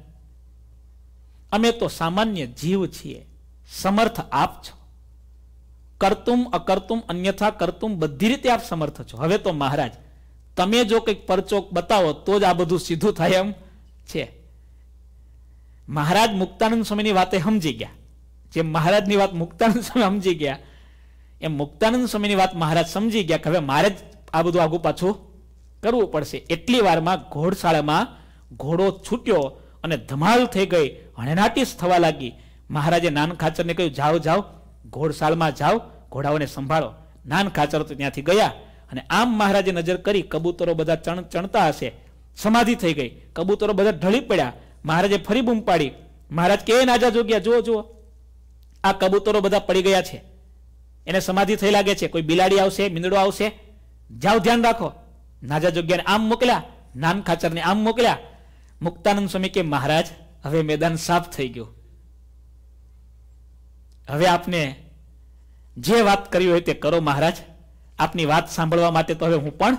A: અમે તો સામાન્ય જીવ છીએ સમર્થ આપ છો કરતુમ અકર્તુમ અન્યથા કરતુમ બધી રીતે આપ સમર્થ છો હવે તો મહારાજ તમે જો કંઈક પરચોક બતાવો તો જ આ બધું સીધું થાય એમ છે મહારાજ મુક્તાનંદ સ્વામીની વાતે સમજી ગયા જે મહારાજની વાત મુક્તાનંદ સ્વામી સમજી ગયા એમ મુક્તાનંદ સ્વામીની વાત મહારાજ સમજી ગયા કે હવે મારે જ આ બધું આગુ પાછું કરવું પડશે એટલી વારમાં ઘોડશાળામાં ઘોડો છૂટ્યો અને ધમાલ થઈ ગઈ હણેનાટીસ થવા લાગી મહારાજે નાન ખાચરને કહ્યું જાઓ જાઓ ઘોડશાળમાં જાઓ ઘોડાઓને સંભાળો નાન ખાચર તો ત્યાંથી ગયા અને આમ મહારાજે નજર કરી કબૂતરો બધા ચણ ચણતા હશે સમાધિ થઈ ગઈ કબૂતરો બધા ઢળી પડ્યા મહારાજે ફરી બૂમ પાડી મહારાજ કે નાજા જોગ્યા જુઓ જુઓ આ કબૂતરો બધા પડી ગયા છે એને સમાધિ થઈ લાગે છે કોઈ બિલાડી આવશે મીંદડો આવશે જાઓ ધ્યાન રાખો નાજા જોગ્યાને આમ મોકલ્યા નાન ને આમ મોકલ્યા મુક્તાનંદ સ્વામી કે મહારાજ હવે મેદાન સાફ થઈ ગયું હવે આપને જે વાત કરી હોય તે કરો મહારાજ આપની વાત સાંભળવા માટે તો હવે હું પણ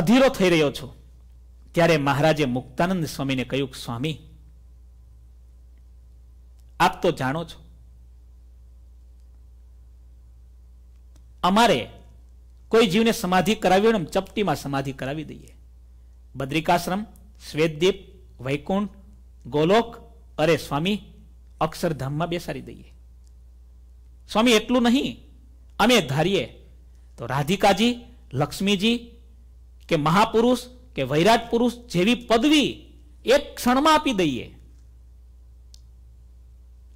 A: અધીરો થઈ રહ્યો છું ત્યારે મહારાજે મુક્તાનંદ સ્વામીને કહ્યું સ્વામી આપ તો જાણો છો અમારે કોઈ જીવને સમાધિ કરાવી હોય ચપટીમાં સમાધિ કરાવી દઈએ બદ્રિકાશ્રમ શ્વેતદીપ વૈકુંઠ ગોલોક અરે સ્વામી અક્ષરધામમાં બેસાડી દઈએ સ્વામી એટલું નહીં અમે ધારીએ તો રાધિકાજી લક્ષ્મીજી કે મહાપુરુષ કે વૈરાટ પુરુષ જેવી પદવી એક ક્ષણમાં આપી દઈએ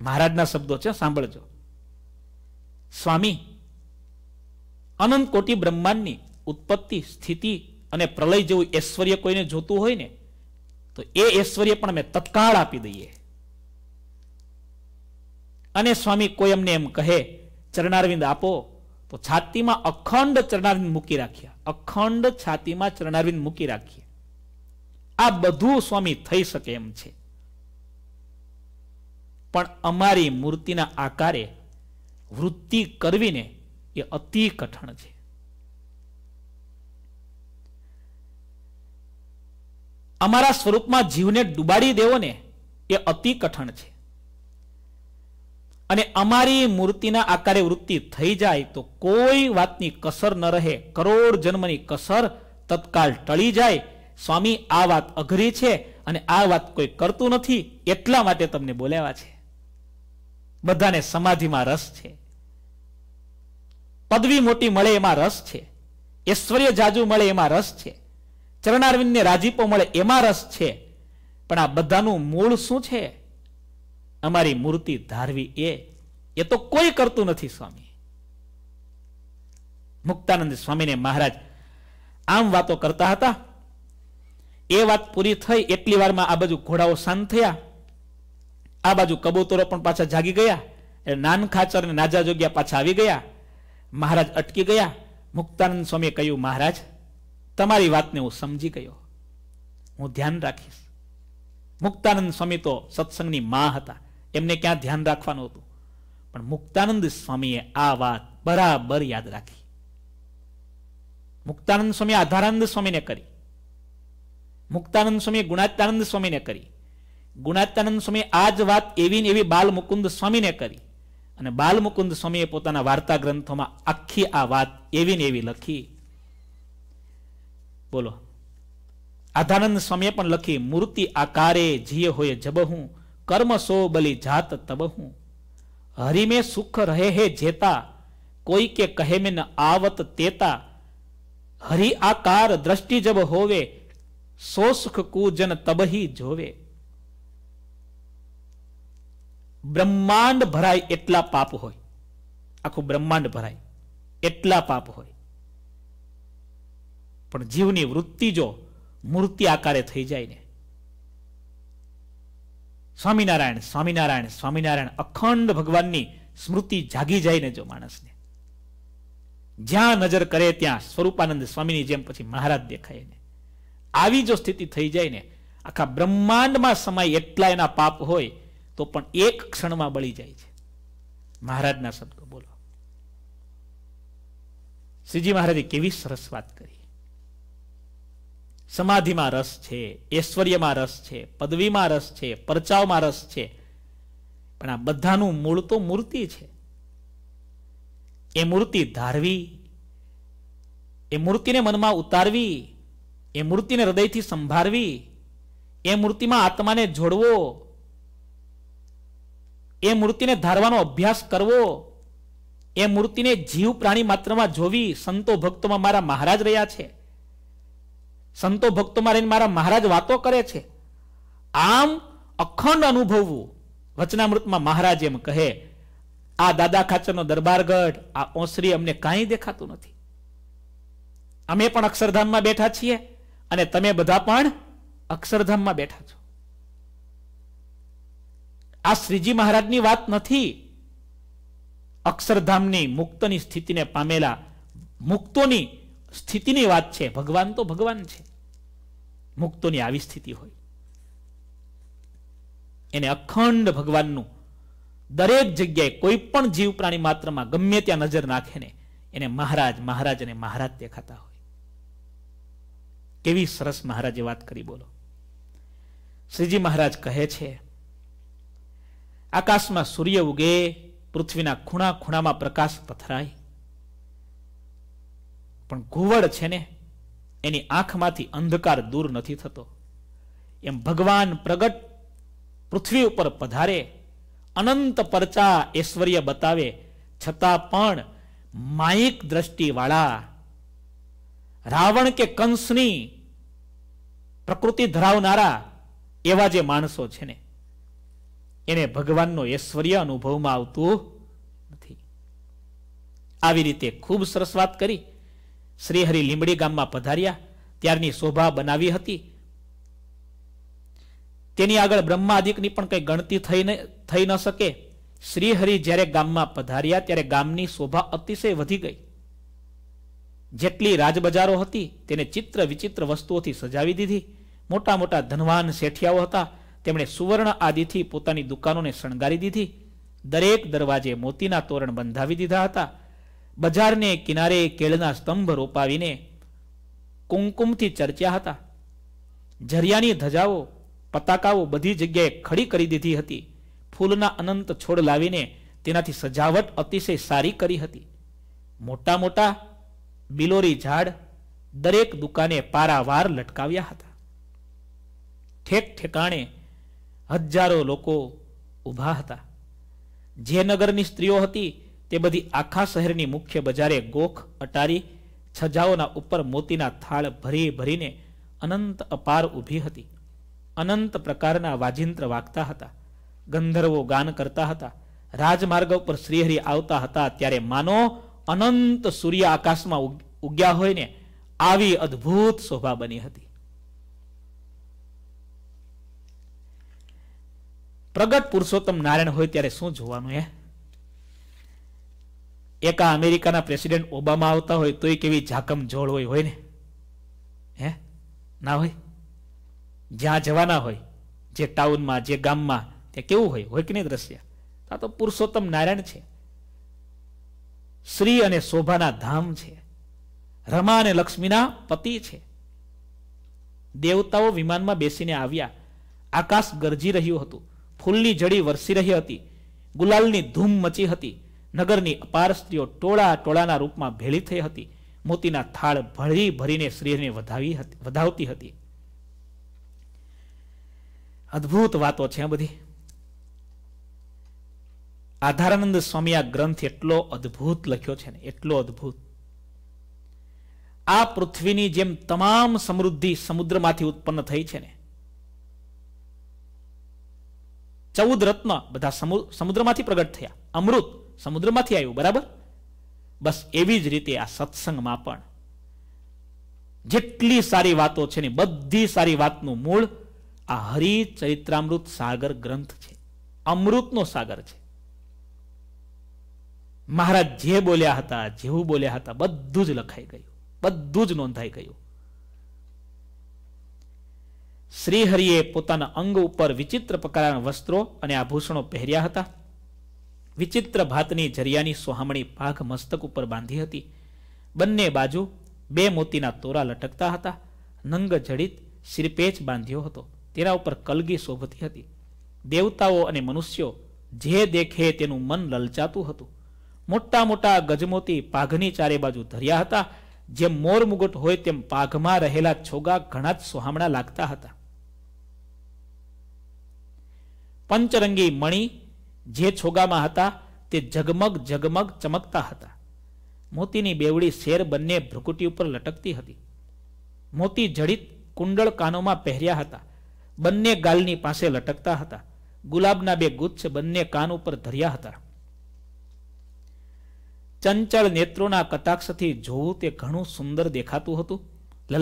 A: મહારાજના શબ્દો છે સાંભળજો સ્વામી અનંત કોટી બ્રહ્માંડની ઉત્પત્તિ સ્થિતિ અને પ્રલય જેવું ઐશ્વર્ય કોઈને જોતું હોય ને તો એ ઐશ્વર્ય પણ અમે તત્કાળ આપી દઈએ અને સ્વામી કોઈ અમને એમ કહે ચરણારવિંદ આપો તો છાતીમાં અખંડ ચરણારવિંદ મૂકી રાખ્યા અખંડ છાતીમાં ચરણારવિંદ મૂકી રાખીએ આ બધું સ્વામી થઈ શકે એમ છે પણ અમારી મૂર્તિના આકારે વૃત્તિ કરવીને એ અતિ કઠણ છે અમારા સ્વરૂપમાં જીવને ડુબાડી દેવો ને એ અતિ કઠણ છે અને અમારી મૂર્તિના આકારે વૃત્તિ થઈ જાય તો કોઈ વાતની કસર ન રહે કરોડ જન્મની કસર તત્કાલ ટળી જાય સ્વામી આ વાત અઘરી છે અને આ વાત કોઈ કરતું નથી એટલા માટે તમને બોલાવા છે બધાને સમાધિમાં રસ છે પદવી મોટી મળે એમાં રસ છે ઐશ્વર્ય જાજુ મળે એમાં રસ છે ને રાજીપો મળે એમાં રસ છે પણ આ બધાનું મૂળ શું છે અમારી મૂર્તિ ધારવી એ એ તો કોઈ કરતું નથી સ્વામી મુક્તાનંદ સ્વામીને મહારાજ આમ વાતો કરતા હતા એ વાત પૂરી થઈ એટલી વારમાં આ બાજુ ઘોડાઓ શાંત થયા આ બાજુ કબૂતરો પણ પાછા જાગી ગયા નાન ખાચર ને નાજા જોગ્યા પાછા આવી ગયા મહારાજ અટકી ગયા મુક્તાનંદ સ્વામીએ કહ્યું મહારાજ તમારી વાતને હું સમજી ગયો હું ધ્યાન રાખીશ મુક્તાનંદ સ્વામી તો સત્સંગની મા હતા એમને ક્યાં ધ્યાન રાખવાનું હતું પણ મુક્તાનંદ સ્વામીએ આ વાત બરાબર યાદ રાખી મુક્તાનંદ સ્વામી આધારાનંદ સ્વામીને કરી મુક્તાનંદ સ્વામીએ ગુણાત્યાનંદ સ્વામીને કરી ગુણાત્યાનંદ સ્વામી આ જ વાત એવી ને એવી બાલ મુકુંદ સ્વામીને કરી અને બાલમુકુંદ સ્વામીએ પોતાના વાર્તા ગ્રંથોમાં આખી આ વાત એવી ને એવી લખી બોલો આધાનંદ સ્વામીએ પણ લખી મૂર્તિ આકારે જીય હોય જબહું કર્મ સો બલી જાત તબહું હરિમે સુખ રહે હે જેતા કોઈ કે કહે મેં આવત તેતા હરિ આકાર દ્રષ્ટિ જબ હોવે સો સુખ કુજન તબહી જોવે બ્રહ્માંડ ભરાય એટલા પાપ હોય આખું બ્રહ્માંડ ભરાય એટલા પાપ હોય પણ જીવની વૃત્તિ જો મૂર્તિ આકારે થઈ જાય ને સ્વામિનારાયણ સ્વામિનારાયણ સ્વામિનારાયણ અખંડ ભગવાનની સ્મૃતિ જાગી જાય ને જો માણસને જ્યાં નજર કરે ત્યાં સ્વરૂપાનંદ સ્વામીની જેમ પછી મહારાજ દેખાય ને આવી જો સ્થિતિ થઈ જાય ને આખા બ્રહ્માંડમાં સમય એટલા એના પાપ હોય તો પણ એક ક્ષણમાં બળી જાય છે મહારાજના શબ્દો બોલો શ્રીજી મહારાજે કેવી સરસ વાત કરી સમાધિમાં રસ છે ઐશ્વર્યમાં રસ છે પદવીમાં રસ છે પરચાવમાં રસ છે પણ આ બધાનું મૂળ તો મૂર્તિ છે એ મૂર્તિ ધારવી એ મૂર્તિને મનમાં ઉતારવી એ મૂર્તિને હૃદયથી સંભાળવી એ મૂર્તિમાં આત્માને જોડવો એ મૂર્તિને ધારવાનો અભ્યાસ કરવો એ મૂર્તિને જીવ પ્રાણી માત્રમાં જોવી સંતો ભક્તોમાં મારા મહારાજ રહ્યા છે સંતો ભક્તોમાં રહીને મારા મહારાજ વાતો કરે છે આમ અખંડ અનુભવવું વચનામૃતમાં મહારાજ એમ કહે આ દાદા ખાચરનો દરબારગઢ આ ઓસરી અમને કાંઈ દેખાતું નથી અમે પણ અક્ષરધામમાં બેઠા છીએ અને તમે બધા પણ અક્ષરધામમાં બેઠા છો આ શ્રીજી મહારાજની વાત નથી અક્ષરધામની મુક્તની સ્થિતિને પામેલા મુક્તોની સ્થિતિની વાત છે ભગવાન તો ભગવાન છે મુક્તોની આવી સ્થિતિ હોય એને અખંડ ભગવાનનું દરેક જગ્યાએ કોઈ પણ જીવ પ્રાણી માત્રમાં ગમે ત્યાં નજર નાખે ને એને મહારાજ મહારાજ અને મહારાજ દેખાતા હોય કેવી સરસ મહારાજે વાત કરી બોલો શ્રીજી મહારાજ કહે છે આકાશમાં સૂર્ય ઉગે પૃથ્વીના ખૂણા ખૂણામાં પ્રકાશ પથરાય પણ ઘુવડ છે ને એની આંખમાંથી અંધકાર દૂર નથી થતો એમ ભગવાન પ્રગટ પૃથ્વી ઉપર પધારે અનંત પરચા ઐશ્વર્ય બતાવે છતાં પણ માયિક દ્રષ્ટિવાળા રાવણ કે કંસની પ્રકૃતિ ધરાવનારા એવા જે માણસો છે ને એને ભગવાનનો ઐશ્વર્ય અનુભવમાં આવતું નથી આવી રીતે ખૂબ સરસ વાત કરી શ્રીહરિ લીમડી ગામમાં પધાર્યા ત્યારની શોભા બનાવી હતી તેની આગળ બ્રહ્માદિકની પણ કંઈ ગણતી થઈ થઈ ન શકે શ્રીહરિ જ્યારે ગામમાં પધાર્યા ત્યારે ગામની શોભા અતિશય વધી ગઈ જેટલી રાજબજારો હતી તેને ચિત્ર વિચિત્ર વસ્તુઓથી સજાવી દીધી મોટા મોટા ધનવાન શેઠિયાઓ હતા તેમણે સુવર્ણ આદિથી પોતાની દુકાનોને શણગારી દીધી દરેક દરવાજે મોતીના તોરણ બંધાવી દીધા હતા બજારને કિનારે કેળના સ્તંભ રોપાવીને કુમકુમથી ચર્ચ્યા હતા ઝરિયાની ધજાઓ પતાકાઓ બધી જગ્યાએ ખડી કરી દીધી હતી ફૂલના અનંત છોડ લાવીને તેનાથી સજાવટ અતિશય સારી કરી હતી મોટા મોટા બિલોરી ઝાડ દરેક દુકાને પારાવાર લટકાવ્યા હતા ઠેક ઠેકાણે હજારો લોકો ઊભા હતા જે નગરની સ્ત્રીઓ હતી તે બધી આખા શહેરની મુખ્ય બજારે ગોખ અટારી છજાઓના ઉપર મોતીના થાળ ભરી ભરીને અનંત અપાર ઊભી હતી અનંત પ્રકારના વાજિંત્ર વાગતા હતા ગંધર્વો ગાન કરતા હતા રાજમાર્ગ ઉપર શ્રીહરિ આવતા હતા ત્યારે માનો અનંત સૂર્ય આકાશમાં ઉગ્યા હોય ને આવી અદ્ભુત શોભા બની હતી પ્રગટ પુરુષોત્તમ નારાયણ હોય ત્યારે શું જોવાનું એ એક અમેરિકાના પ્રેસિડેન્ટ ઓબામા આવતા હોય તોય કેવી ઝાકમ જોળ હોય હોય ને હે ના હોય જ્યાં જવાના હોય જે ટાઉનમાં જે ગામમાં ત્યાં કેવું હોય હોય કે નહીં દ્રશ્ય આ તો પુરુષોત્તમ નારાયણ છે શ્રી અને શોભાના ધામ છે રમા અને લક્ષ્મીના પતિ છે દેવતાઓ વિમાનમાં બેસીને આવ્યા આકાશ ગરજી રહ્યું હતું ફૂલની જડી વરસી રહી હતી ગુલાલની ધૂમ મચી હતી નગરની અપાર સ્ત્રીઓ ટોળા ટોળાના રૂપમાં ભેળી થઈ હતી મોતીના થાળ ભરી ભરીને શ્રીને વધાવી વધાવતી હતી અદ્ભુત વાતો છે બધી આધારાનંદ સ્વામી આ ગ્રંથ એટલો અદ્ભુત લખ્યો છે ને એટલો અદ્ભુત આ પૃથ્વીની જેમ તમામ સમૃદ્ધિ સમુદ્રમાંથી ઉત્પન્ન થઈ છે ને ચૌદ રત્ન બધા સમુદ્રમાંથી પ્રગટ થયા અમૃત સમુદ્રમાંથી આવ્યું બરાબર બસ એવી જ રીતે આ સત્સંગમાં પણ જેટલી સારી વાતો છે ને બધી સારી વાતનું મૂળ આ હરિચરિત્રામૃત સાગર ગ્રંથ છે અમૃતનો સાગર છે મહારાજ જે બોલ્યા હતા જેવું બોલ્યા હતા બધું જ લખાઈ ગયું બધું જ નોંધાઈ ગયું શ્રીહરિએ પોતાના અંગ ઉપર વિચિત્ર પ્રકારના વસ્ત્રો અને આભૂષણો પહેર્યા હતા વિચિત્ર ભાતની જરિયાની સોહામણી પાઘ મસ્તક ઉપર બાંધી હતી બંને બાજુ બે મોતીના તોરા લટકતા હતા નંગ જડિત સિરપેચ બાંધ્યો હતો તેના ઉપર કલગી શોભતી હતી દેવતાઓ અને મનુષ્યો જે દેખે તેનું મન લલચાતું હતું મોટા મોટા ગજમોતી પાઘની ચારે બાજુ ધર્યા હતા જેમ મોર મુગટ હોય તેમ પાઘમાં રહેલા છોગા ઘણા જ સોહામણા લાગતા હતા પંચરંગી મણી જે છોગામાં હતા તે ઝગમગ જગમગ ચમકતા હતા મોતીની બેવડી શેર બંને ભ્રુકુટી ઉપર લટકતી હતી મોતી જડિત કુંડળ કાનોમાં પહેર્યા હતા બંને ગાલની પાસે લટકતા હતા ગુલાબના બે ગુચ્છ બંને કાન ઉપર ધર્યા હતા ચંચળ નેત્રોના કટાક્ષથી જોવું તે ઘણું સુંદર દેખાતું હતું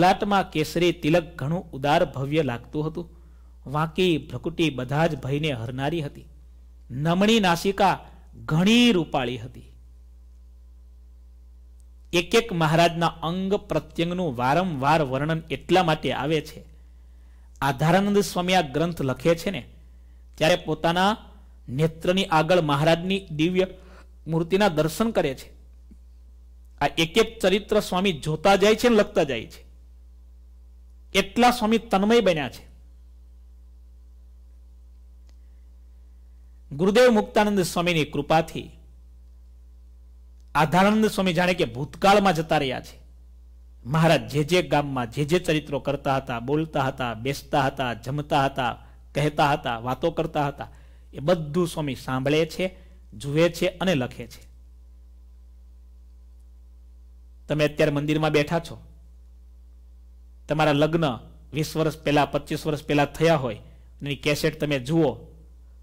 A: લલાટમાં કેસરી તિલક ઘણું ઉદાર ભવ્ય લાગતું હતું વાંકી ભ્રકુટી બધા જ ભયને હરનારી હતી નમણી નાસિકા ઘણી રૂપાળી હતી એક એક મહારાજના અંગ પ્રત્યંગનું વારંવાર વર્ણન એટલા માટે આવે છે આધારાનંદ સ્વામી આ ગ્રંથ લખે છે ને ત્યારે પોતાના નેત્રની આગળ મહારાજની દિવ્ય મૂર્તિના દર્શન કરે છે આ એક એક ચરિત્ર સ્વામી જોતા જાય છે ને લખતા જાય છે એટલા સ્વામી તન્મય બન્યા છે ગુરુદેવ મુક્તાનંદ સ્વામીની કૃપાથી આધારાનંદ સ્વામી જાણે કે ભૂતકાળમાં જતા રહ્યા છે મહારાજ જે જે ગામમાં જે જે ચરિત્રો કરતા હતા બોલતા હતા બેસતા હતા જમતા હતા કહેતા હતા વાતો કરતા હતા એ બધું સ્વામી સાંભળે છે જુએ છે અને લખે છે તમે અત્યારે મંદિરમાં બેઠા છો તમારા લગ્ન વીસ વર્ષ પહેલા પચીસ વર્ષ પહેલા થયા હોય એની કેસેટ તમે જુઓ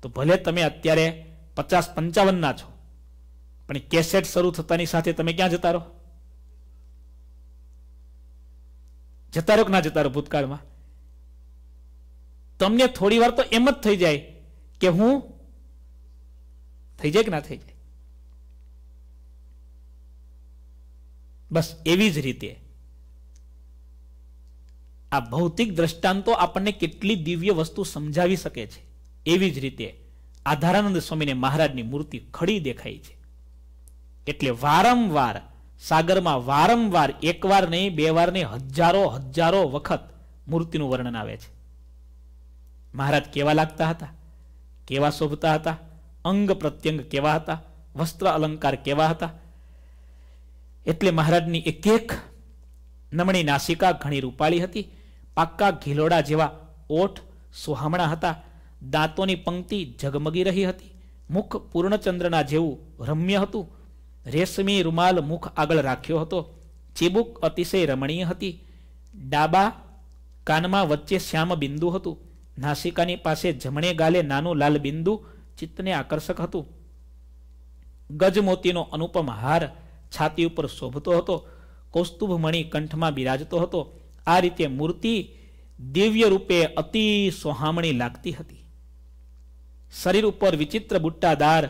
A: તો ભલે તમે અત્યારે પચાસ પંચાવન ના છો પણ કેસેટ શરૂ થતાની સાથે તમે ક્યાં જતા રહો જતા રહો કે ના જતા રહો ભૂતકાળમાં તમને થોડી વાર તો એમ જ થઈ જાય કે હું થઈ જાય કે ના થઈ જાય બસ એવી જ રીતે આ ભૌતિક દ્રષ્ટાંતો આપણને કેટલી દિવ્ય વસ્તુ સમજાવી શકે છે એવી જ રીતે આધારાનંદ સ્વામીને મહારાજની મૂર્તિ ખડી દેખાય છે એટલે વારંવાર સાગરમાં વારંવાર એકવાર નહીં બે વાર નહીં હજારો હજારો વખત મૂર્તિનું વર્ણન આવે છે મહારાજ કેવા લાગતા હતા કેવા શોભતા હતા અંગ પ્રત્યંગ કેવા હતા વસ્ત્ર અલંકાર કેવા હતા એટલે મહારાજની એક એક નમણી નાસિકા ઘણી રૂપાળી હતી પાક્કા ઘીલોડા જેવા ઓઠ સુહામણા હતા દાંતોની પંક્તિ ઝગમગી રહી હતી મુખ પૂર્ણચંદ્રના જેવું રમ્ય હતું રેશમી રૂમાલ મુખ આગળ રાખ્યો હતો ચીબુક અતિશય રમણીય હતી ડાબા કાનમાં વચ્ચે શ્યામ બિંદુ હતું નાસિકાની પાસે જમણે ગાલે નાનું લાલ બિંદુ ચિત્તને આકર્ષક હતું ગજમોતીનો અનુપમ હાર છાતી ઉપર શોભતો હતો કૌસ્તુભમણી કંઠમાં બિરાજતો હતો આ રીતે મૂર્તિ દિવ્ય રૂપે અતિ સોહામણી લાગતી હતી શરીર ઉપર વિચિત્ર બુટ્ટાદાર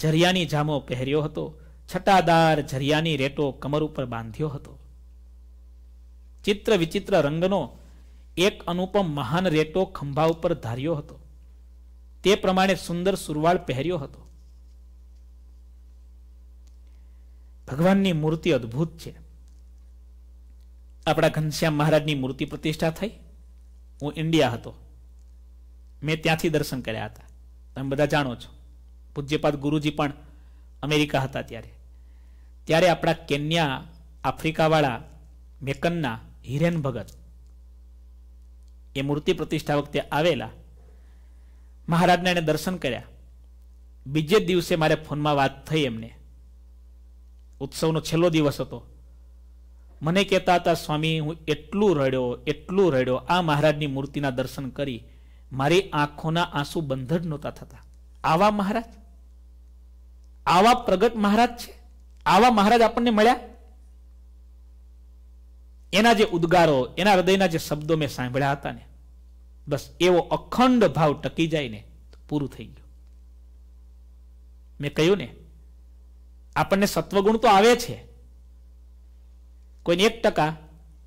A: ઝરિયાની જામો પહેર્યો હતો છટાદાર ઝરિયાની રેટો કમર ઉપર બાંધ્યો હતો ચિત્ર વિચિત્ર રંગનો એક અનુપમ મહાન રેટો ખંભા ઉપર ધાર્યો હતો તે પ્રમાણે સુંદર સુરવાળ પહેર્યો હતો ભગવાનની મૂર્તિ અદ્ભુત છે આપણા ઘનશ્યામ મહારાજની મૂર્તિ પ્રતિષ્ઠા થઈ હું ઇન્ડિયા હતો મેં ત્યાંથી દર્શન કર્યા હતા તમે બધા જાણો છો પૂજ્યપાદ ગુરુજી પણ અમેરિકા હતા ત્યારે ત્યારે આપણા કેન્યા આફ્રિકાવાળા મેકનના હિરેન ભગત એ મૂર્તિ પ્રતિષ્ઠા વખતે આવેલા મહારાજને એણે દર્શન કર્યા બીજે દિવસે મારે ફોનમાં વાત થઈ એમને ઉત્સવનો છેલ્લો દિવસ હતો મને કહેતા હતા સ્વામી હું એટલું રડ્યો એટલું રડ્યો આ મહારાજની મૂર્તિના દર્શન કરી મારી આંખોના આંસુ બંધર નહોતા થતા આવા મહારાજ આવા પ્રગટ મહારાજ છે આવા મહારાજ આપણને મળ્યા એના જે ઉદ્ગારો એના હૃદયના જે શબ્દો મેં સાંભળ્યા હતા ને બસ એવો અખંડ ભાવ ટકી જાય ને પૂરું થઈ ગયું મેં કહ્યું ને આપણને સત્વગુણ તો આવે છે કોઈને એક ટકા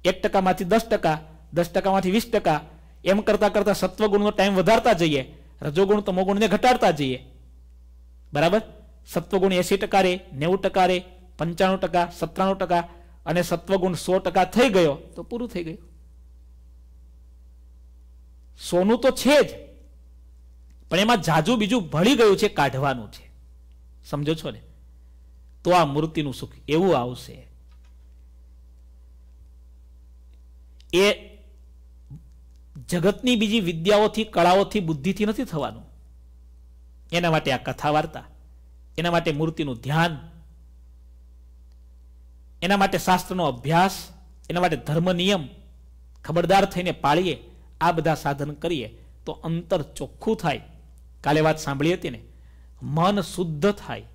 A: એક ટકામાંથી દસ ટકા દસ ટકામાંથી વીસ ટકા એમ કરતાં કરતાં સત્વગુણનો ટાઈમ વધારતા જઈએ રજોગુણ તમોગુણને ઘટાડતા જઈએ બરાબર સત્વગુણ એંસી ટકા રે નેવું ટકા રે પંચાણું ટકા સત્તાણું ટકા અને સત્વગુણ સો ટકા થઈ ગયો તો પૂરું થઈ ગયું સોનું તો છે જ પણ એમાં જાજુ બીજું ભળી ગયું છે કાઢવાનું છે સમજો છો ને તો આ મૂર્તિનું સુખ એવું આવશે એ જગતની બીજી વિદ્યાઓથી કળાઓથી બુદ્ધિથી નથી થવાનું એના માટે આ કથા વાર્તા એના માટે મૂર્તિનું ધ્યાન એના માટે શાસ્ત્રનો અભ્યાસ એના માટે ધર્મ નિયમ ખબરદાર થઈને પાળીએ આ બધા સાધન કરીએ તો અંતર ચોખ્ખું થાય કાલે વાત સાંભળી હતી ને મન શુદ્ધ થાય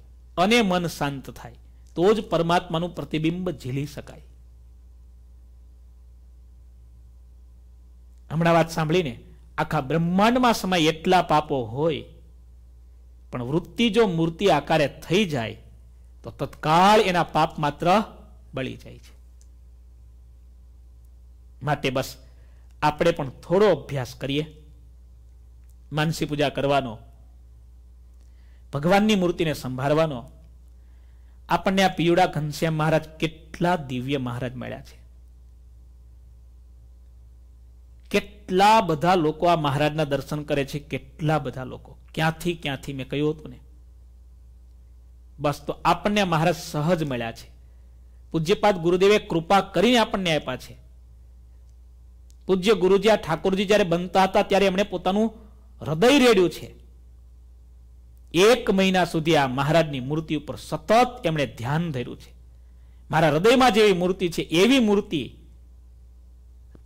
A: અને મન શાંત થાય તો જ પરમાત્માનું પ્રતિબિંબ ઝીલી શકાય હમણાં વાત સાંભળીને આખા બ્રહ્માંડમાં સમય એટલા પાપો હોય પણ વૃત્તિ જો મૂર્તિ આકારે થઈ જાય તો તત્કાળ એના પાપ માત્ર બળી જાય છે માટે બસ આપણે પણ થોડો અભ્યાસ કરીએ માનસી પૂજા કરવાનો ભગવાનની મૂર્તિને સંભાળવાનો આપણને આ પીયુડા ઘનશ્યામ મહારાજ કેટલા દિવ્ય મહારાજ મળ્યા છે કેટલા બધા લોકો આ મહારાજના દર્શન કરે છે કેટલા બધા લોકો ક્યાંથી ક્યાંથી મેં કહ્યું હતું ને બસ તો આપણને મહારાજ સહજ મળ્યા છે પૂજ્યપાદ ગુરુદેવે કૃપા કરીને આપણને આપ્યા છે પૂજ્ય ગુરુજી આ ઠાકોરજી જ્યારે બનતા હતા ત્યારે એમણે પોતાનું હૃદય રેડ્યું છે એક મહિના સુધી આ મહારાજની મૂર્તિ ઉપર સતત એમણે ધ્યાન ધર્યું છે મારા હૃદયમાં જેવી મૂર્તિ છે એવી મૂર્તિ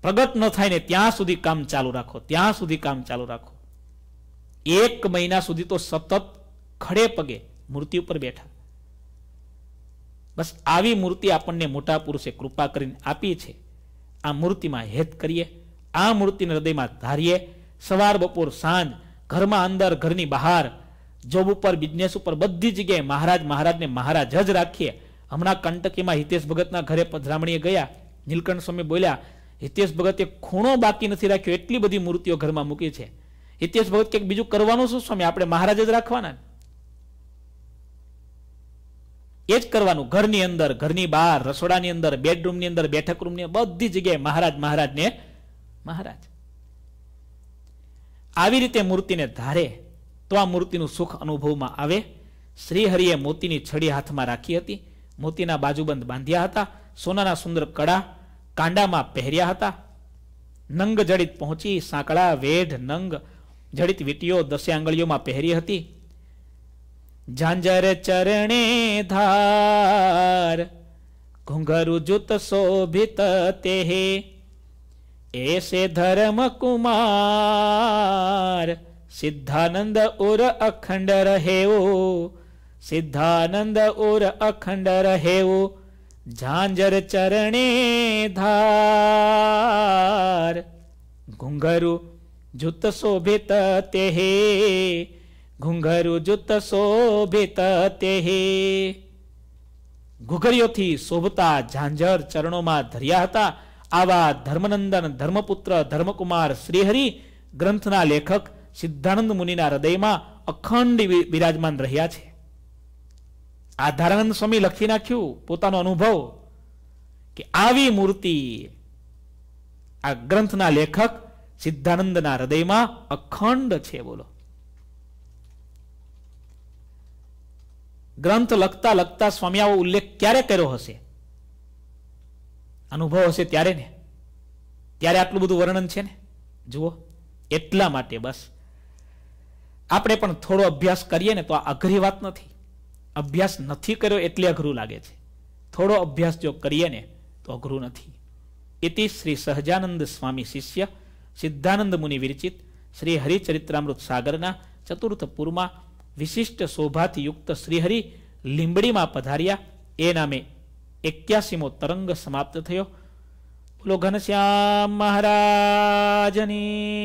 A: પ્રગટ ન થાય ને ત્યાં સુધી કામ ચાલુ રાખો ત્યાં સુધી કામ ચાલુ રાખો એક મહિના સુધી તો સતત ખડે પગે મૂર્તિ ઉપર બેઠા બસ આવી મૂર્તિ આપણને મોટા પુરુષે કૃપા કરીને આપી છે આ મૂર્તિમાં હેત કરીએ આ મૂર્તિને હૃદયમાં ધારીએ સવાર બપોર સાંજ ઘરમાં અંદર ઘરની બહાર જોબ ઉપર બિઝનેસ ઉપર બધી જગ્યાએ મહારાજ મહારાજને મહારાજ જ રાખીએ હમણાં કંટકીમાં હિતેશ ભગતના ઘરે પધરામણીએ ગયા નીલકંઠ સ્વામી બોલ્યા હિતેશ ભગતે ખૂણો બાકી નથી રાખ્યો એટલી બધી મૂર્તિઓ ઘરમાં મૂકી છે હિતેશ ભગત કે બીજું કરવાનું શું સ્વામી આપણે મહારાજ જ રાખવાના એ જ કરવાનું ઘરની અંદર ઘરની બહાર રસોડાની અંદર બેડરૂમની અંદર બેઠક રૂમની બધી જગ્યાએ મહારાજ મહારાજને મહારાજ આવી રીતે મૂર્તિને ધારે તો આ મૂર્તિનું સુખ અનુભવમાં આવે શ્રીહરિએ મોતીની છડી હાથમાં રાખી હતી મોતીના બાજુબંધ બાંધ્યા હતા સોનાના સુંદર કડા કાંડામાં પહેર્યા હતા નંગ જડિત પહોંચી સાંકળા વેઢ નંગ જડિત વીટીઓ દસે આંગળીઓમાં પહેરી હતી ઝાંઝર ચરણે ધાર ઘુંઘરુ જૂત શોભિત તે એસે ધર્મ કુમાર સિદ્ધાનંદ ઉર અખંડ રહેવો સિદ્ધાનંદ ઉર અખંડ રહેવો ઝાંઝર ચરણે ધાર ઘુંઘરુ જુત શોભિત તેહે ઘુંઘરુ જુત શોભિત તેહે ઘુઘરીઓથી શોભતા ઝાંઝર ચરણોમાં ધર્યા હતા આવા ધર્મનંદન ધર્મપુત્ર ધર્મકુમાર શ્રીહરિ ગ્રંથના લેખક સિદ્ધાનંદ મુનિના હૃદયમાં અખંડ બિરાજમાન રહ્યા છે આધારાનંદ સ્વામી લખી નાખ્યું પોતાનો અનુભવ કે આવી મૂર્તિ આ ગ્રંથના લેખક સિદ્ધાનંદના હૃદયમાં અખંડ છે બોલો ગ્રંથ લખતા લખતા સ્વામી આવો ઉલ્લેખ ક્યારે કર્યો હશે અનુભવ હશે ત્યારે ને ત્યારે આટલું બધું વર્ણન છે ને જુઓ એટલા માટે બસ આપણે પણ થોડો અભ્યાસ કરીએ ને તો આ અઘરી વાત નથી અભ્યાસ નથી કર્યો એટલે અઘરું લાગે છે થોડો અભ્યાસ જો કરીએ ને તો અઘરું નથી ઇતિ શ્રી સહજાનંદ સ્વામી શિષ્ય સિદ્ધાનંદ મુનિ વિરચિત શ્રી હરિચરિત્રામૃત સાગરના ચતુર્થ પૂરમાં વિશિષ્ટ શોભાથી યુક્ત શ્રીહરિ લીંબડીમાં પધાર્યા એ નામે એક્યાસીમો તરંગ સમાપ્ત થયો બોલો ઘનશ્યામ મહારાજની